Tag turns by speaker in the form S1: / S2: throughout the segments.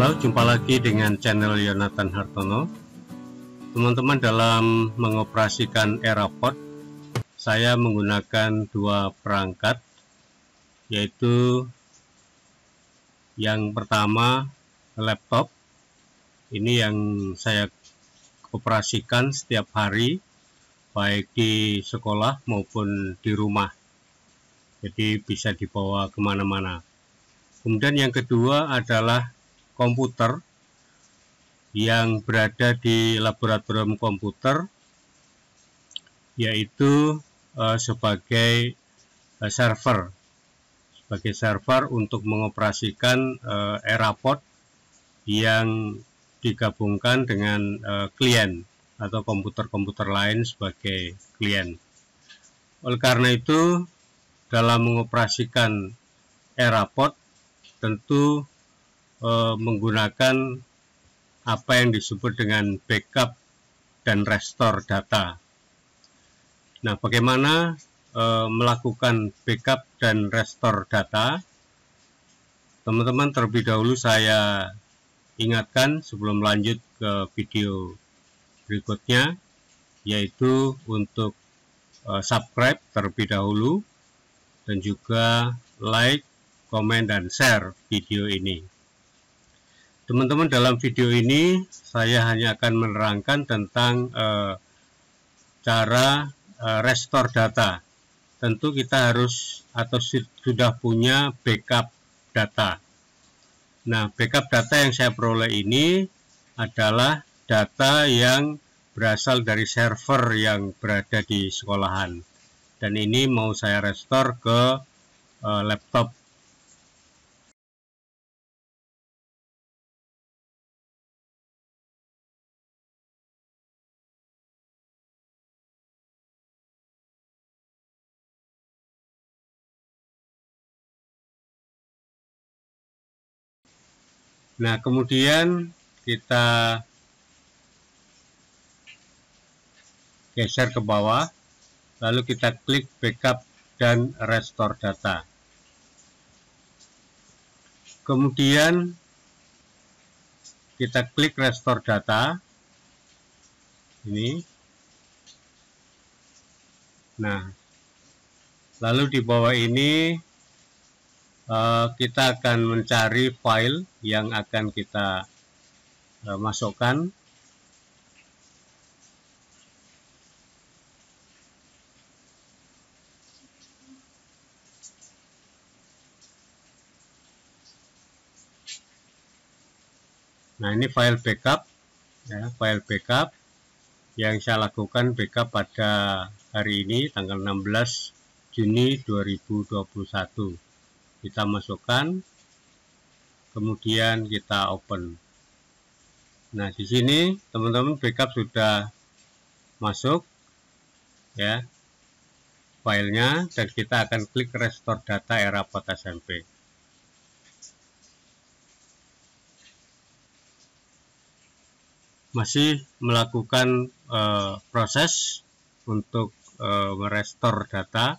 S1: Halo, jumpa lagi dengan channel Yonatan Hartono. Teman-teman dalam mengoperasikan Aeroport, saya menggunakan dua perangkat, yaitu yang pertama laptop. Ini yang saya operasikan setiap hari, baik di sekolah maupun di rumah. Jadi bisa dibawa kemana-mana. Kemudian yang kedua adalah komputer yang berada di laboratorium komputer yaitu uh, sebagai uh, server sebagai server untuk mengoperasikan uh, eh, Erapod yang digabungkan dengan uh, klien atau komputer-komputer lain sebagai klien. Oleh karena itu, dalam mengoperasikan Erapod tentu Eh, menggunakan apa yang disebut dengan backup dan restore data. Nah, bagaimana e, melakukan backup dan restore data? Teman-teman, terlebih dahulu saya ingatkan sebelum lanjut ke video berikutnya, yaitu untuk e, subscribe terlebih dahulu dan juga like, comment, dan share video ini. Teman-teman dalam video ini saya hanya akan menerangkan tentang eh, cara eh, restore data. Tentu kita harus atau sudah punya backup data. Nah, backup data yang saya peroleh ini adalah data yang berasal dari server yang berada di sekolahan. Dan ini mau saya restore ke eh, laptop Nah, kemudian kita geser ke bawah, lalu kita klik backup dan restore data. Kemudian kita klik restore data. Ini. Nah, lalu di bawah ini Eh, kita akan mencari file yang akan kita eh, masukkan Nah, ini file backup, ya, file backup yang saya lakukan backup pada hari ini, tanggal 16 Juni 2021 kita masukkan kemudian kita open nah di sini teman-teman backup sudah masuk ya filenya dan kita akan klik restore data era pot SMP masih melakukan uh, proses untuk uh, merestore data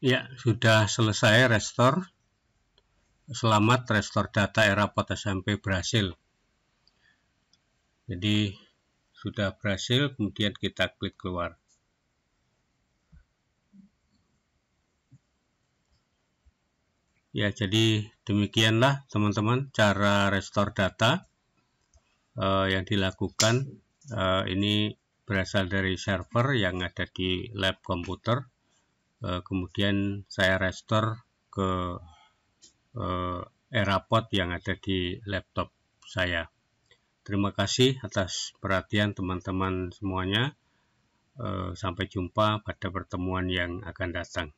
S1: Ya, sudah selesai restore. Selamat restore data Erapod SMP berhasil. Jadi sudah berhasil, kemudian kita klik keluar. Ya, jadi demikianlah teman-teman cara restore data uh, yang dilakukan. Uh, ini berasal dari server yang ada di lab komputer. Eh, kemudian saya restore ke uh, eh, AirPod yang ada di laptop saya terima kasih atas perhatian teman-teman semuanya uh, sampai jumpa pada pertemuan yang akan datang